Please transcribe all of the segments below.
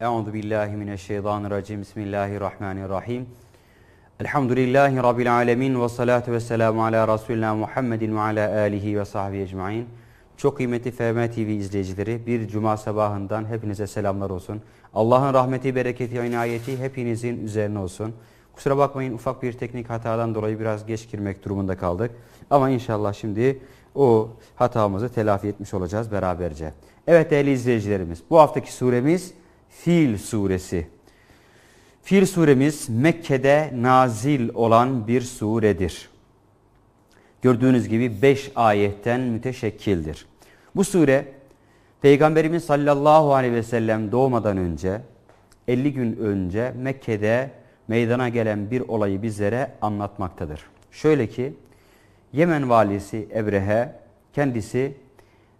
Euzu billahi mineşşeytanirracim. Bismillahirrahmanirrahim. Elhamdülillahi rabbil alamin ve salatu vesselamü ala resulina Muhammedin ve ala alihi ve sahbihi ecmaîn. Çok kıymetli FM TV izleyicileri, bir cuma sabahından hepinize selamlar olsun. Allah'ın rahmeti, bereketi, inayeti hepinizin üzerine olsun. Kusura bakmayın ufak bir teknik hatadan dolayı biraz geç girmek durumunda kaldık. Ama inşallah şimdi o hatamızı telafi etmiş olacağız beraberce. Evet değerli izleyicilerimiz, bu haftaki suremiz Fil suresi. Fil suremiz Mekke'de nazil olan bir suredir. Gördüğünüz gibi beş ayetten müteşekkildir. Bu sure Peygamberimiz sallallahu aleyhi ve sellem doğmadan önce 50 gün önce Mekke'de meydana gelen bir olayı bizlere anlatmaktadır. Şöyle ki Yemen valisi Ebrehe kendisi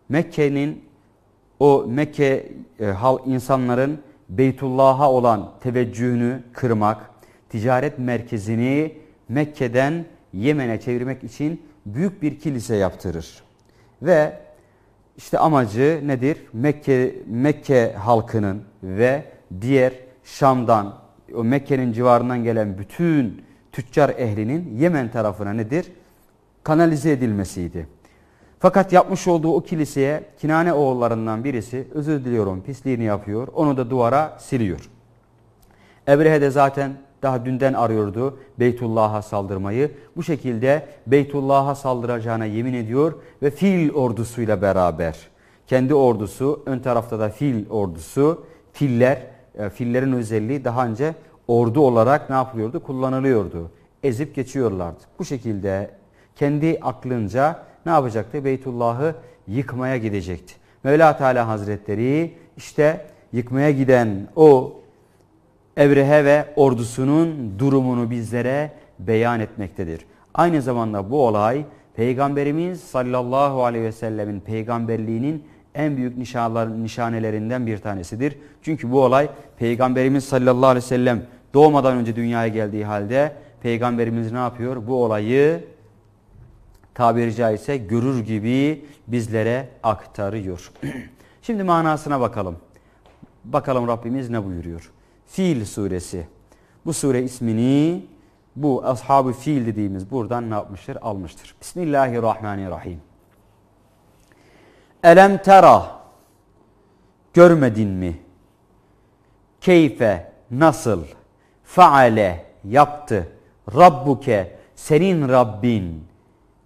Mekke'nin o Mekke e, hal insanların Beytullah'a olan teveccühünü kırmak, ticaret merkezini Mekke'den Yemen'e çevirmek için büyük bir kilise yaptırır. Ve işte amacı nedir? Mekke Mekke halkının ve diğer Şam'dan, o Mekke'nin civarından gelen bütün tüccar ehlinin Yemen tarafına nedir? Kanalize edilmesiydi. Fakat yapmış olduğu o kiliseye Kinane oğullarından birisi özür diliyorum pisliğini yapıyor. Onu da duvara siliyor. Ebrehe de zaten daha dünden arıyordu Beytullah'a saldırmayı. Bu şekilde Beytullah'a saldıracağına yemin ediyor ve fil ordusuyla beraber kendi ordusu ön tarafta da fil ordusu filler e, fillerin özelliği daha önce ordu olarak ne yapılıyordu kullanılıyordu ezip geçiyorlardı. Bu şekilde kendi aklınca ne yapacaktı? Beytullah'ı yıkmaya gidecekti. Mevla Teala Hazretleri işte yıkmaya giden o Evrehe ve ordusunun durumunu bizlere beyan etmektedir. Aynı zamanda bu olay Peygamberimiz sallallahu aleyhi ve sellemin peygamberliğinin en büyük nişanelerinden bir tanesidir. Çünkü bu olay Peygamberimiz sallallahu aleyhi ve sellem doğmadan önce dünyaya geldiği halde Peygamberimiz ne yapıyor? Bu olayı tabiri caizse görür gibi bizlere aktarıyor. Şimdi manasına bakalım. Bakalım Rabbimiz ne buyuruyor? Fil suresi. Bu sure ismini bu ashab-ı fiil dediğimiz buradan ne yapmıştır? Almıştır. Bismillahirrahmanirrahim. Elem tera görmedin mi? Keyfe nasıl faale yaptı Rabbuke senin Rabbin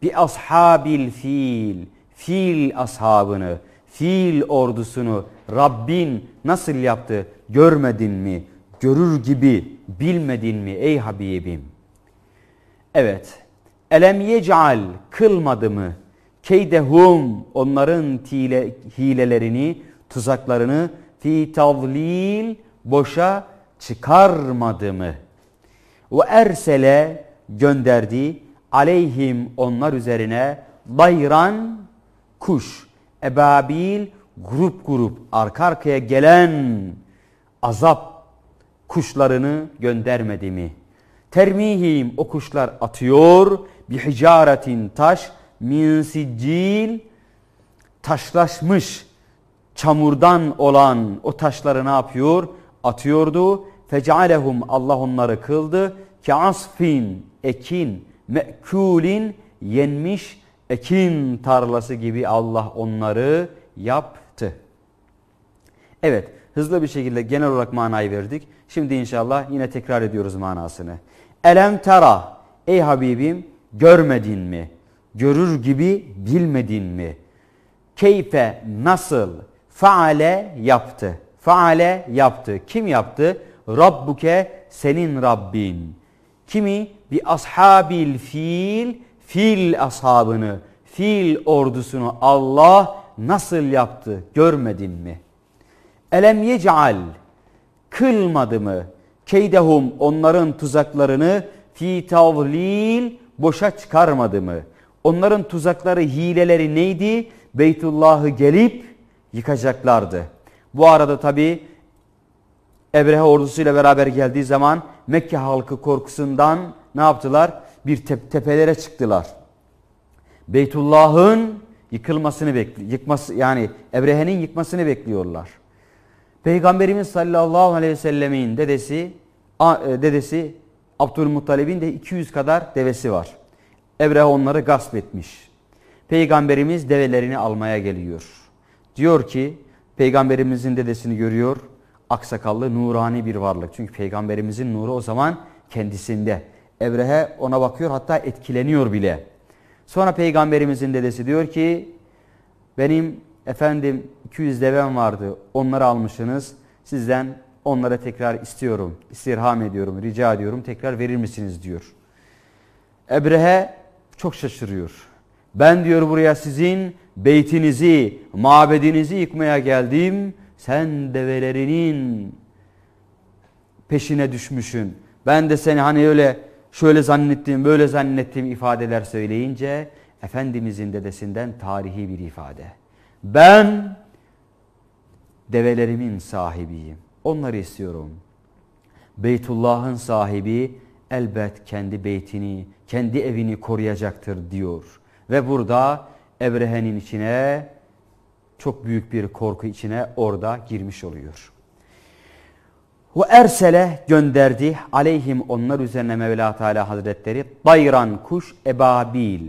Bi ashabil fil, fil ashabını, fil ordusunu Rabbin nasıl yaptı görmedin mi? Görür gibi bilmedin mi ey Habibim? Evet, elem yecal kılmadı mı? Keydehum onların tile, hilelerini, tuzaklarını fi tavlil boşa çıkarmadı mı? Ve ersele gönderdi aleyhim onlar üzerine bayran kuş, ebabil grup grup arka arkaya gelen azap kuşlarını göndermedi mi? Termihim o kuşlar atıyor bir hicaretin taş min siccil taşlaşmış çamurdan olan o taşları ne yapıyor? Atıyordu. Fecalehum Allah onları kıldı. Ki asfin ekin me'kulin yenmiş ekin tarlası gibi Allah onları yaptı. Evet hızlı bir şekilde genel olarak manayı verdik. Şimdi inşallah yine tekrar ediyoruz manasını. Elem tera ey Habibim görmedin mi? Görür gibi bilmedin mi? Keyfe nasıl? Faale yaptı. Faale yaptı. Kim yaptı? Rabbuke senin Rabbin. Kimi bi ashabil fil fil ashabını fil ordusunu Allah nasıl yaptı görmedin mi? Elem yec'al kılmadı mı keydehum onların tuzaklarını fi tavlil boşa çıkarmadı mı? Onların tuzakları hileleri neydi? Beytullah'ı gelip yıkacaklardı. Bu arada tabi Ebrehe ordusuyla beraber geldiği zaman Mekke halkı korkusundan ne yaptılar? Bir te tepelere çıktılar. Beytullah'ın yıkılmasını bekli yıkması yani Ebrehe'nin yıkmasını bekliyorlar. Peygamberimiz sallallahu aleyhi ve sellemin dedesi e, dedesi Abdülmuttalib'in de 200 kadar devesi var. Ebrehe onları gasp etmiş. Peygamberimiz develerini almaya geliyor. Diyor ki peygamberimizin dedesini görüyor. Aksakallı nurani bir varlık. Çünkü peygamberimizin nuru o zaman kendisinde. Ebrehe ona bakıyor hatta etkileniyor bile. Sonra peygamberimizin dedesi diyor ki benim efendim 200 devem vardı onları almışsınız sizden onlara tekrar istiyorum istirham ediyorum rica ediyorum tekrar verir misiniz diyor. Ebrehe çok şaşırıyor. Ben diyor buraya sizin beytinizi, mabedinizi yıkmaya geldim. Sen develerinin peşine düşmüşsün. Ben de seni hani öyle şöyle zannettiğim, böyle zannettiğim ifadeler söyleyince Efendimizin dedesinden tarihi bir ifade. Ben develerimin sahibiyim. Onları istiyorum. Beytullah'ın sahibi elbet kendi beytini, kendi evini koruyacaktır diyor. Ve burada Ebrehe'nin içine çok büyük bir korku içine orada girmiş oluyor. Ve ersele gönderdi aleyhim onlar üzerine Mevla Teala Hazretleri bayran kuş ebabil.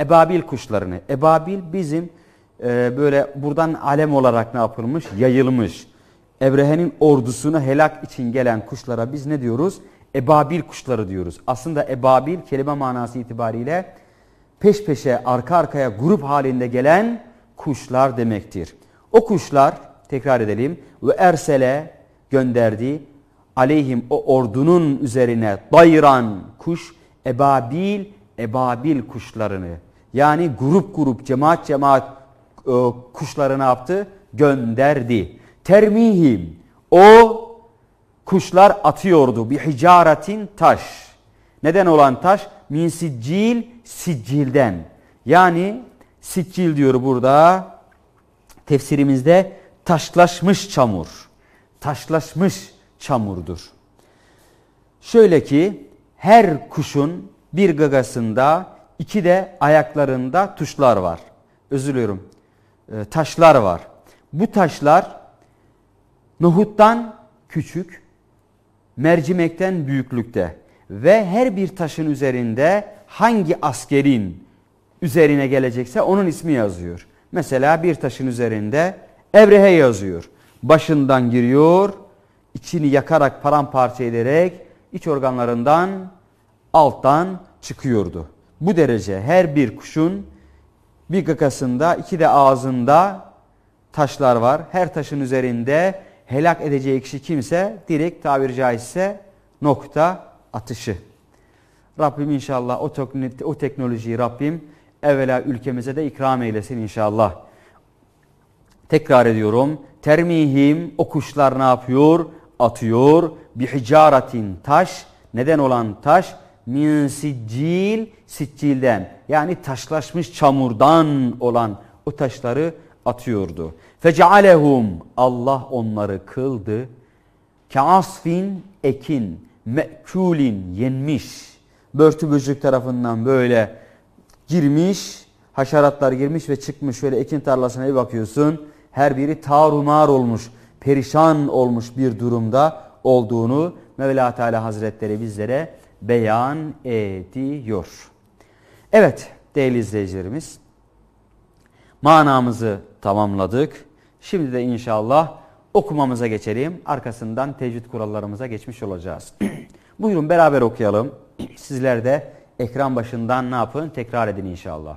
Ebabil kuşlarını. Ebabil bizim e, böyle buradan alem olarak ne yapılmış? Yayılmış. Ebrehe'nin ordusunu helak için gelen kuşlara biz ne diyoruz? Ebabil kuşları diyoruz. Aslında ebabil kelime manası itibariyle peş peşe arka arkaya grup halinde gelen kuşlar demektir. O kuşlar tekrar edelim ve ersele gönderdi aleyhim o ordunun üzerine dayran kuş ebabil ebabil kuşlarını yani grup grup cemaat cemaat e, kuşlarını yaptı gönderdi. Termihim o kuşlar atıyordu bir hicaretin taş. Neden olan taş? Min siccil siccilden. Yani siccil diyor burada tefsirimizde taşlaşmış çamur. Taşlaşmış çamurdur. Şöyle ki her kuşun bir gagasında iki de ayaklarında tuşlar var. Özür diliyorum. Ee, taşlar var. Bu taşlar nohuttan küçük, mercimekten büyüklükte ve her bir taşın üzerinde hangi askerin üzerine gelecekse onun ismi yazıyor. Mesela bir taşın üzerinde Evrehe yazıyor. Başından giriyor, içini yakarak paramparça ederek iç organlarından alttan çıkıyordu. Bu derece her bir kuşun bir gagasında iki de ağzında taşlar var. Her taşın üzerinde helak edeceği kişi kimse direkt tabiri caizse nokta atışı. Rabbim inşallah o, o teknolojiyi Rabbim evvela ülkemize de ikram eylesin inşallah. Tekrar ediyorum. Termihim o kuşlar ne yapıyor? atıyor. bir Bihicaratin taş neden olan taş min siccil siccilden yani taşlaşmış çamurdan olan o taşları atıyordu. Fecealehum Allah onları kıldı. Kaasfin ekin mekulin yenmiş. Börtü böcek tarafından böyle girmiş, haşeratlar girmiş ve çıkmış. Şöyle ekin tarlasına bir bakıyorsun. Her biri tarumar olmuş perişan olmuş bir durumda olduğunu Mevla Teala Hazretleri bizlere beyan ediyor. Evet değerli izleyicilerimiz manamızı tamamladık. Şimdi de inşallah okumamıza geçelim. Arkasından tecvid kurallarımıza geçmiş olacağız. Buyurun beraber okuyalım. Sizler de ekran başından ne yapın? Tekrar edin inşallah.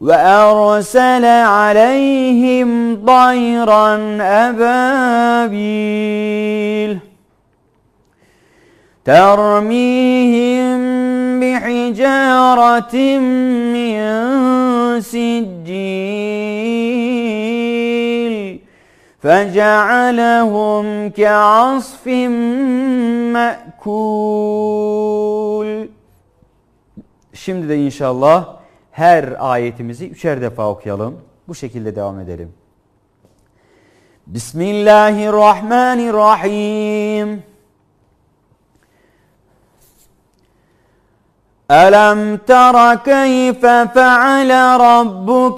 وأرسل عليهم طيرا أبابيل ترميهم بحجارة من سجيل فجعلهم كعصف مأكول Şimdi de inşallah her ayetimizi üçer defa okuyalım. Bu şekilde devam edelim. Bismillahirrahmanirrahim. ألم تر كيف فعل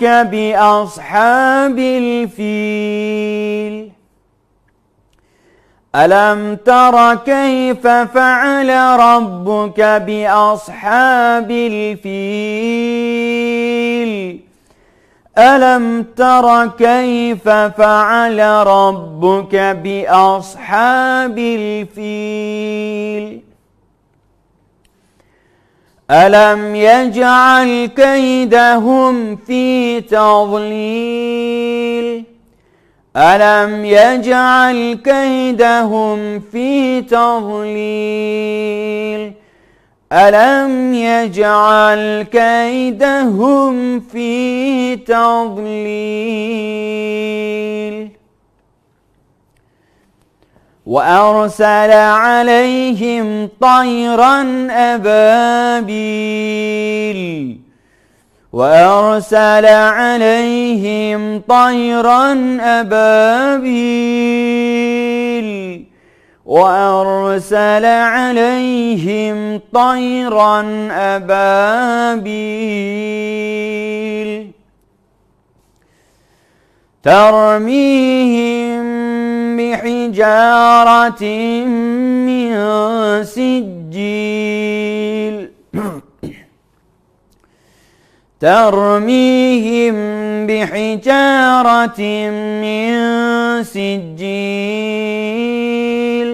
bi بأصحاب الفيل ألم تر كيف فعل ربك بأصحاب الفيل ألم تر كيف فعل ربك بأصحاب الفيل ألم يجعل كيدهم في تضليل ألم يجعل كيدهم في تضليل ألم يجعل كيدهم في تضليل وأرسل عليهم طيرا أبابيل وأرسل عليهم طيرا أبابيل وأرسل عليهم طيرا أبابيل ترميهم بحجارة من سجيل ترميهم بحجارة من سجيل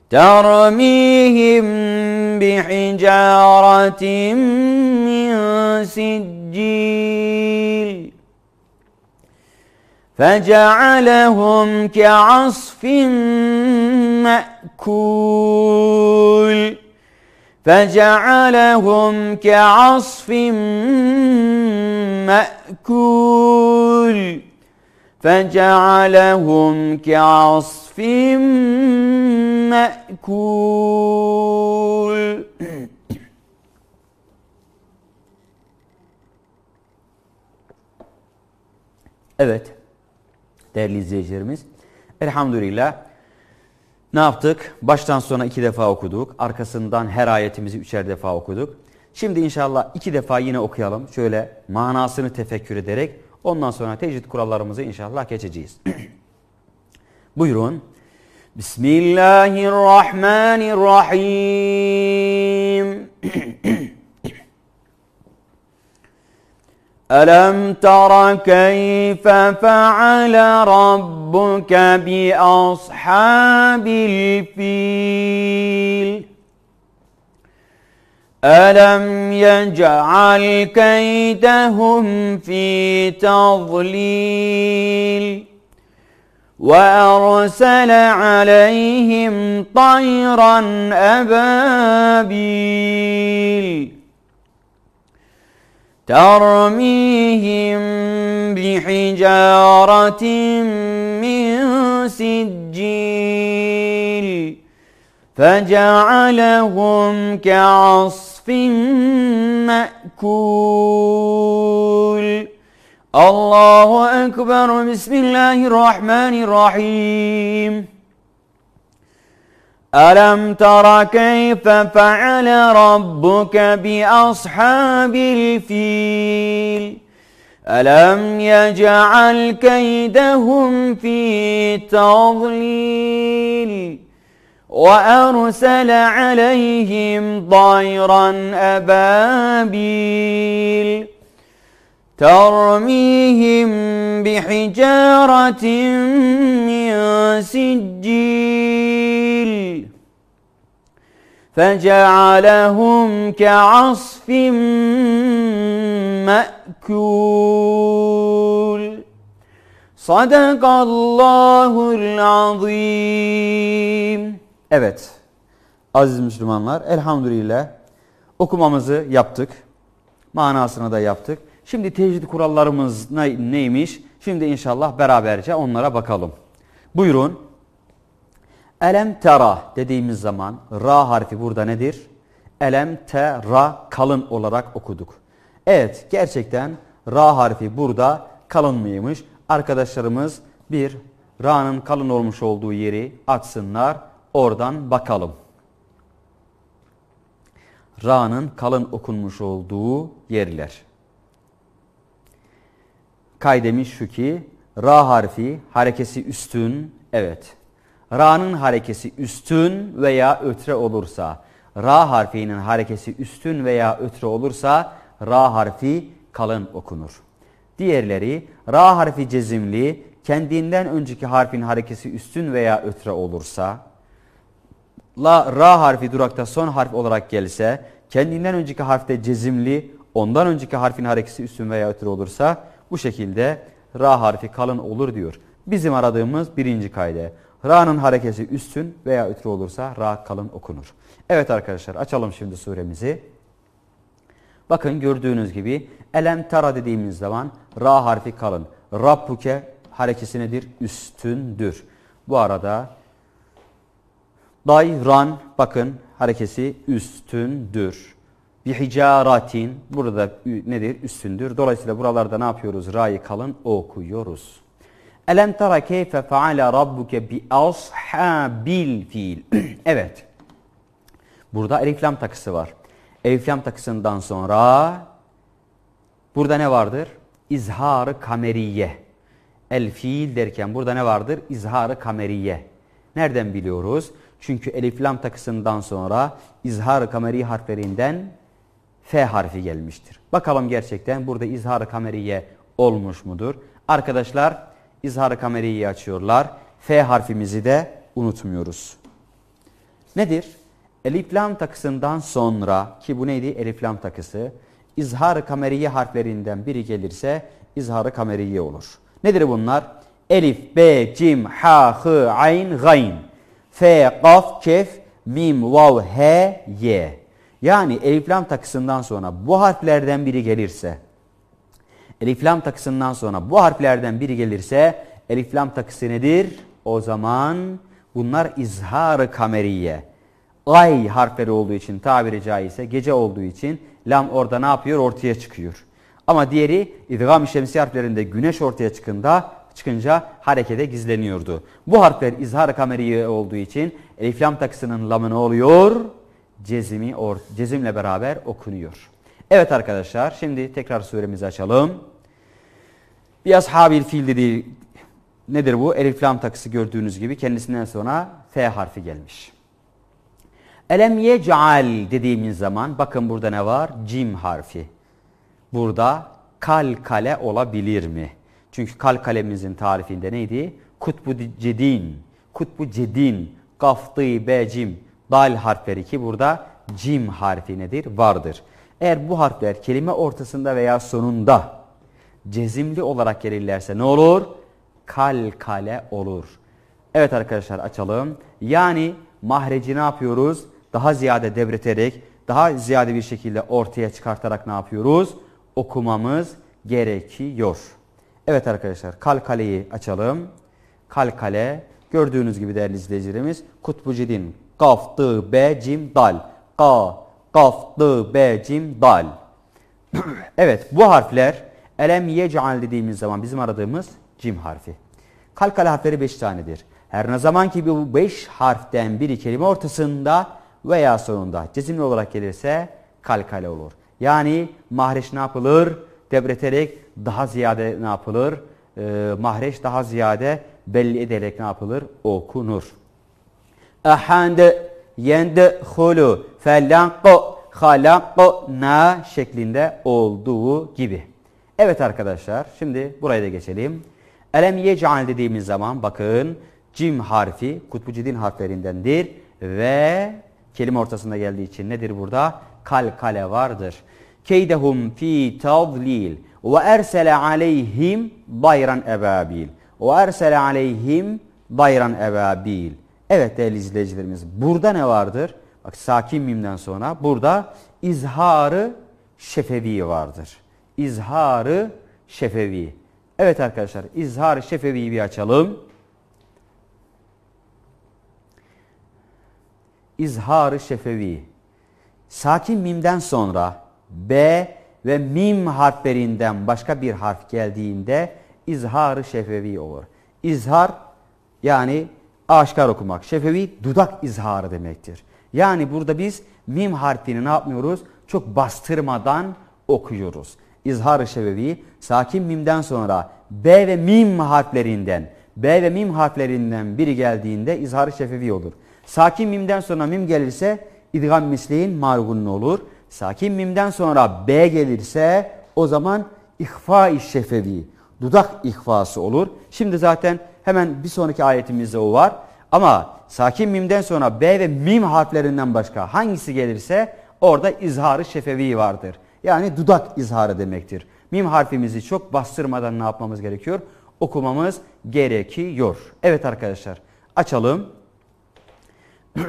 ترميهم بحجارة من سجيل فجعلهم كعصف مأكول فَجَعَلَهُمْ كَعَصْفٍ مَأْكُولٍ فَجَعَلَهُمْ كَعَصْفٍ مَأْكُولٍ Evet, değerli izleyicilerimiz, elhamdülillah ne yaptık? Baştan sona iki defa okuduk. Arkasından her ayetimizi üçer defa okuduk. Şimdi inşallah iki defa yine okuyalım. Şöyle manasını tefekkür ederek ondan sonra tecvid kurallarımızı inşallah geçeceğiz. Buyurun. Bismillahirrahmanirrahim. ألم تر كيف فعل ربك بأصحاب الفيل ألم يجعل كيدهم في تضليل وأرسل عليهم طيرا أبابيل ترميهم بحجارة من سجيل فجعلهم كعصف مأكول الله أكبر بسم الله الرحمن الرحيم ألم تر كيف فعل ربك بأصحاب الفيل ألم يجعل كيدهم في تضليل وأرسل عليهم طيرا أبابيل ترميهم بحجارة من سجيل فجعلهم كعصف مأكول صدق الله العظيم. Evet. Aziz Müslümanlar elhamdülillah okumamızı yaptık. Manasını da yaptık. Şimdi tecvid kurallarımız ne, neymiş? Şimdi inşallah beraberce onlara bakalım. Buyurun. Elem tera dediğimiz zaman ra harfi burada nedir? Elem tera kalın olarak okuduk. Evet gerçekten ra harfi burada kalın mıymış? Arkadaşlarımız bir ra'nın kalın olmuş olduğu yeri açsınlar oradan bakalım. Ra'nın kalın okunmuş olduğu yerler kaydemiş şu ki ra harfi harekesi üstün evet. Ra'nın harekesi üstün veya ötre olursa ra harfinin harekesi üstün veya ötre olursa ra harfi kalın okunur. Diğerleri ra harfi cezimli kendinden önceki harfin harekesi üstün veya ötre olursa la ra harfi durakta son harf olarak gelse kendinden önceki harfte cezimli ondan önceki harfin harekesi üstün veya ötre olursa bu şekilde ra harfi kalın olur diyor. Bizim aradığımız birinci kaide. Ra'nın harekesi üstün veya ütrü olursa ra kalın okunur. Evet arkadaşlar açalım şimdi suremizi. Bakın gördüğünüz gibi elem tara dediğimiz zaman ra harfi kalın. Rabbuke harekesi nedir? Üstündür. Bu arada dayran bakın harekesi üstündür bihicaratin burada nedir? Üstündür. Dolayısıyla buralarda ne yapıyoruz? Ra'yı kalın okuyoruz. Elem tara keyfe faala rabbuke bi ashabil fiil. evet. Burada elif lam takısı var. Elif lam takısından sonra burada ne vardır? İzharı kameriye. El fiil derken burada ne vardır? İzharı kameriye. Nereden biliyoruz? Çünkü elif lam takısından sonra izhar kameri harflerinden F harfi gelmiştir. Bakalım gerçekten burada izhar-ı kameriye olmuş mudur? Arkadaşlar izhar-ı kameriyi açıyorlar. F harfimizi de unutmuyoruz. Nedir? Elif lam takısından sonra ki bu neydi? Elif lam takısı. İzhar-ı kameriye harflerinden biri gelirse izhar-ı kameriye olur. Nedir bunlar? Elif, B, Cim, Ha, Hı, Ayn, Gayn. F, Kaf, Kef, Mim, Vav, He, Ye. Yani eliflam takısından sonra bu harflerden biri gelirse, eliflam takısından sonra bu harflerden biri gelirse eliflam takısı nedir? O zaman bunlar izhar-ı kameriye. Ay harfleri olduğu için tabiri caizse gece olduğu için lam orada ne yapıyor? Ortaya çıkıyor. Ama diğeri idgam-ı şemsi harflerinde güneş ortaya çıkında çıkınca harekete gizleniyordu. Bu harfler izhar-ı kameriye olduğu için eliflam takısının lamı ne oluyor? cezimi or cezimle beraber okunuyor. Evet arkadaşlar şimdi tekrar suremizi açalım. Bir ashabil fil dediği nedir bu? Elif lam takısı gördüğünüz gibi kendisinden sonra F harfi gelmiş. Elem yec'al dediğimiz zaman bakın burada ne var? Cim harfi. Burada kal kale olabilir mi? Çünkü kal kalkalemizin tarifinde neydi? Kutbu cedin, kutbu cedin, kaftı becim Dal harfleri ki burada cim harfi nedir? Vardır. Eğer bu harfler kelime ortasında veya sonunda cezimli olarak gelirlerse ne olur? Kal Kale olur. Evet arkadaşlar açalım. Yani mahreci ne yapıyoruz? Daha ziyade devreterek, daha ziyade bir şekilde ortaya çıkartarak ne yapıyoruz? Okumamız gerekiyor. Evet arkadaşlar Kal Kale'yi açalım. Kal Kale. gördüğünüz gibi değerli izleyicilerimiz Kutbu Cidin. Qaf, tı, b, cim, dal. Qa, Qaf, tı, b, cim, dal. evet bu harfler elem yec'al dediğimiz zaman bizim aradığımız cim harfi. Kalkale harfleri 5 tanedir. Her ne zaman ki bu 5 harften biri kelime ortasında veya sonunda cezimli olarak gelirse kalkale olur. Yani mahreç ne yapılır? Debreterek daha ziyade ne yapılır? E, ee, mahreç daha ziyade belli ederek ne yapılır? Okunur ahand, yend, hulu, felanko, halanko, na şeklinde olduğu gibi. Evet arkadaşlar şimdi buraya da geçelim. Elem yecal dediğimiz zaman bakın cim harfi kutbu cidin harflerindendir ve kelime ortasında geldiği için nedir burada? Kal kale vardır. Keydehum fi tadlil ve ersele aleyhim bayran ebabil. Ve ersele aleyhim bayran ebabil. Evet değerli izleyicilerimiz burada ne vardır? Bak sakin mimden sonra burada izharı şefevi vardır. İzharı şefevi. Evet arkadaşlar izharı şefeviyi bir açalım. İzharı şefevi. Sakin mimden sonra B ve mim harflerinden başka bir harf geldiğinde izharı şefevi olur. İzhar yani aşikar okumak. Şefevi dudak izharı demektir. Yani burada biz mim harfini ne yapmıyoruz? Çok bastırmadan okuyoruz. İzhar-ı şevevi sakin mimden sonra B ve mim harflerinden B ve mim harflerinden biri geldiğinde izhar-ı şefevi olur. Sakin mimden sonra mim gelirse idgam misliğin margunlu olur. Sakin mimden sonra B gelirse o zaman ihfa-i şefevi, dudak ihfası olur. Şimdi zaten Hemen bir sonraki ayetimizde o var. Ama sakin mimden sonra B ve mim harflerinden başka hangisi gelirse orada izharı şefevi vardır. Yani dudak izharı demektir. Mim harfimizi çok bastırmadan ne yapmamız gerekiyor? Okumamız gerekiyor. Evet arkadaşlar açalım.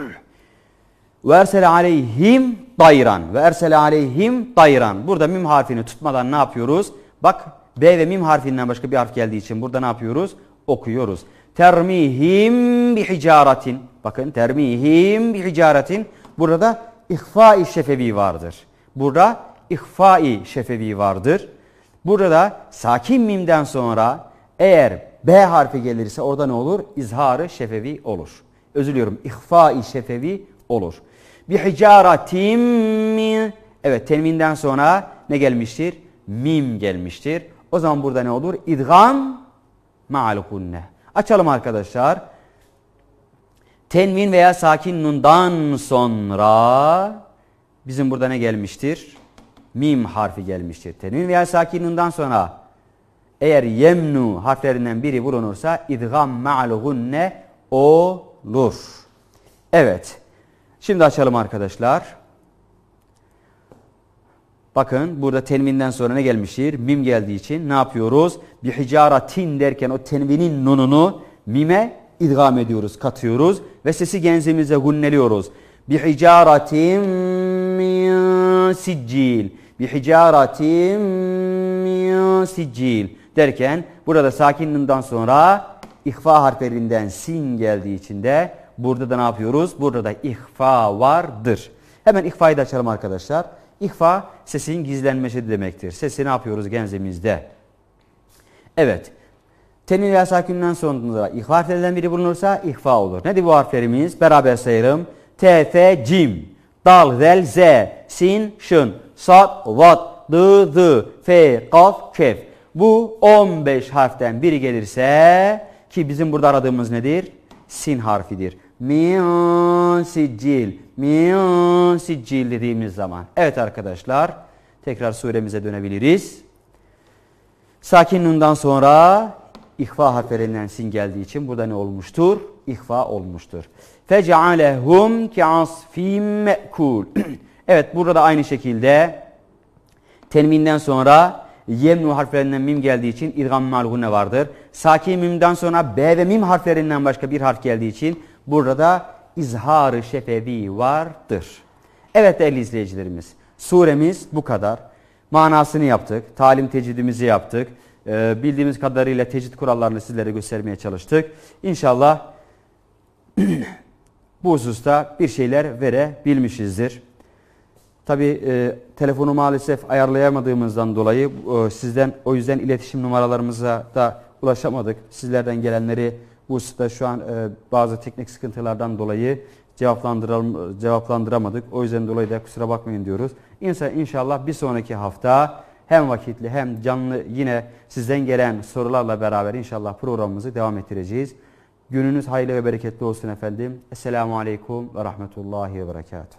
Ve aleyhim dayran. Ve ersele aleyhim dayran. Burada mim harfini tutmadan ne yapıyoruz? Bak B ve mim harfinden başka bir harf geldiği için burada ne yapıyoruz? okuyoruz. Termihim bi hicaretin. Bakın termihim bi hicaretin. Burada ihfai şefevi vardır. Burada ihfai şefevi vardır. Burada sakin mimden sonra eğer B harfi gelirse orada ne olur? İzharı şefevi olur. Özür diliyorum. İhfai şefevi olur. Bir hicaretin mi? Evet tenminden sonra ne gelmiştir? Mim gelmiştir. O zaman burada ne olur? İdgam ma'alukunne. Açalım arkadaşlar. Tenvin veya sakin nundan sonra bizim burada ne gelmiştir? Mim harfi gelmiştir. Tenvin veya sakin nundan sonra eğer yemnu harflerinden biri bulunursa idgam ma'luhunne olur. Evet. Şimdi açalım arkadaşlar. Bakın burada tenvinden sonra ne gelmiş şiir? Mim geldiği için ne yapıyoruz? Bir hicaratin derken o tenvinin nununu mime idgam ediyoruz, katıyoruz ve sesi genzimize gunneliyoruz. Bir hicaratin min siccil. Bir hicaratin min siccil derken burada sakinden sonra ihfa harflerinden sin geldiği için de burada da ne yapıyoruz? Burada da ihfa vardır. Hemen ihfayı da açalım arkadaşlar. İhfa sesin gizlenmesi demektir. Sesi ne yapıyoruz genzimizde? Evet. Tenin ve sakinden sonunda ihfa harflerinden biri bulunursa ihfa olur. Nedir bu harflerimiz? Beraber sayalım. T, F, Cim, Dal, Zel, Z, Sin, Şın, Sat, Vat, D Dı, F Kaf, Kef. Bu 15 harften biri gelirse ki bizim burada aradığımız nedir? Sin harfidir min sicil min sicil dediğimiz zaman. Evet arkadaşlar tekrar suremize dönebiliriz. Sakin nundan sonra ihfa harflerinden sin geldiği için burada ne olmuştur? İhfa olmuştur. Fecealehum ki'asfim me'kul. Evet burada da aynı şekilde tenminden sonra yemnu harflerinden mim geldiği için idgam malgune vardır. Sakin mimden sonra b ve mim harflerinden başka bir harf geldiği için Burada izhar-ı şefevi vardır. Evet değerli izleyicilerimiz suremiz bu kadar. Manasını yaptık, talim tecidimizi yaptık. Ee, bildiğimiz kadarıyla tecid kurallarını sizlere göstermeye çalıştık. İnşallah bu hususta bir şeyler verebilmişizdir. Tabi e, telefonu maalesef ayarlayamadığımızdan dolayı e, sizden o yüzden iletişim numaralarımıza da ulaşamadık. Sizlerden gelenleri bu hususta şu an e, bazı teknik sıkıntılardan dolayı cevaplandıralım, e, cevaplandıramadık. O yüzden dolayı da kusura bakmayın diyoruz. İnşallah, inşallah bir sonraki hafta hem vakitli hem canlı yine sizden gelen sorularla beraber inşallah programımızı devam ettireceğiz. Gününüz hayırlı ve bereketli olsun efendim. Esselamu Aleyküm ve Rahmetullahi ve Berekatuhu.